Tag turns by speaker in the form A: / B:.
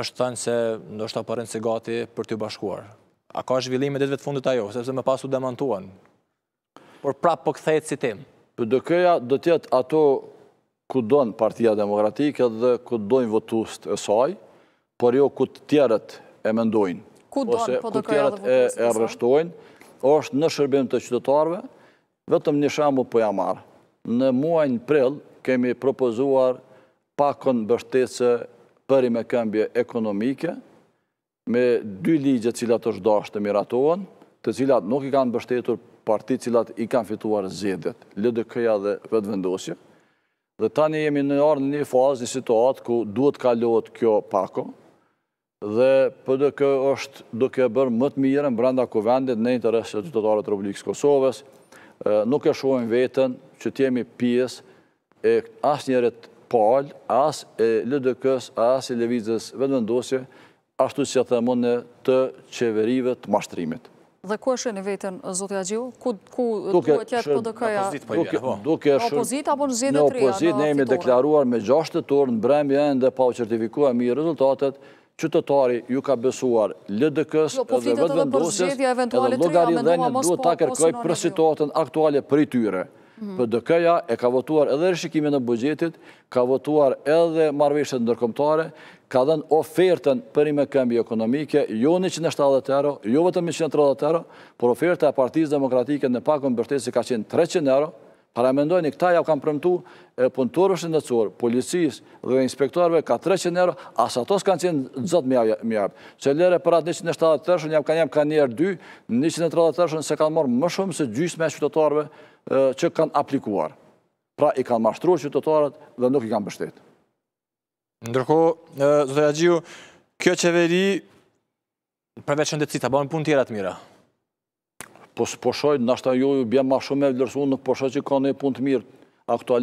A: është thënë se ndoshta po rënë se gati për t'u bashkuar. A ka zhvillime ditëve të fundit ajo, sepse më pas u demantuan.
B: Por prap po kthehet si tim. PDK-ja do të jetë ato ku don Partia Demokratike dhe ku doin votuesit e saj, por jo ku të tjerët e mendojnë. Ku don PDK-ja dhe votuesit e saj? E arrestojnë, është në shërbim të qytetarëve. Vetëm një shembull po ja marr. Në muajin prill kemi propozuar pakon bështetëse për me këmbje ekonomike, me dy ligje cilat është dash të miratohen, të cilat nuk i kanë bështetur parti cilat i kanë fituar zedet, lëdë këja dhe vetë vendosje. Dhe tani jemi në arë në një fazë, një situatë ku duhet kalohet kjo pako, dhe për dhe kë është duke bërë më të mirën në brenda kuvendit në interesë të tëtarët Republikës Kosovës, nuk e shuajnë vetën që t'jemi pjesë e asë njerët parë, as e LDK-s, as e Levizës vendvendosje, ashtu atë të mëne të qeverive të mashtrimit. Dhe ku është e në vetën, Zotja po Gjiu? Ku duhet jetë PDK-ja? Po. Në opozit apo në zhjede të rria? Në opozit ne imi deklaruar me 6 të turë në e ndë pa u certifikua mi rezultatet, qytetari ju ka besuar LDK-s dhe jo, vendëvendosjes po edhe logaritë dhenjën duhet ta kërkoj për jo. situatën aktuale për i tyre. Mhm. për ja e ka votuar edhe rëshikime në bugjetit, ka votuar edhe marveshtet në nërkomtare, ka dhen oferten për i me këmbi ekonomike, jo 170 euro, jo vëtëm 130 euro, por oferta e partiz demokratike në pakën bërtesi ka qenë 300 euro, Para këta ja kam përmtu punëtorë është policisë dhe inspektorëve ka 300 euro, asë ato s'kanë qenë në zëtë mjabë. Që lere për atë 170 tërshën, jam ka njëmë ka njerë 2, 130 tërshën se kanë morë më shumë se gjysë me qytetarëve që kanë aplikuar. Pra i kanë mashtruar qytetarët dhe nuk i kanë bështetë.
A: Ndërko, Zdoja Gjiu, kjo qeveri, përveç shëndetësi, të bëjmë punë tjera të mira
B: po, po shojnë, nështë a ju bje ma shumë e vlerësu, nuk po shojnë që ka një punë të mirë aktualit.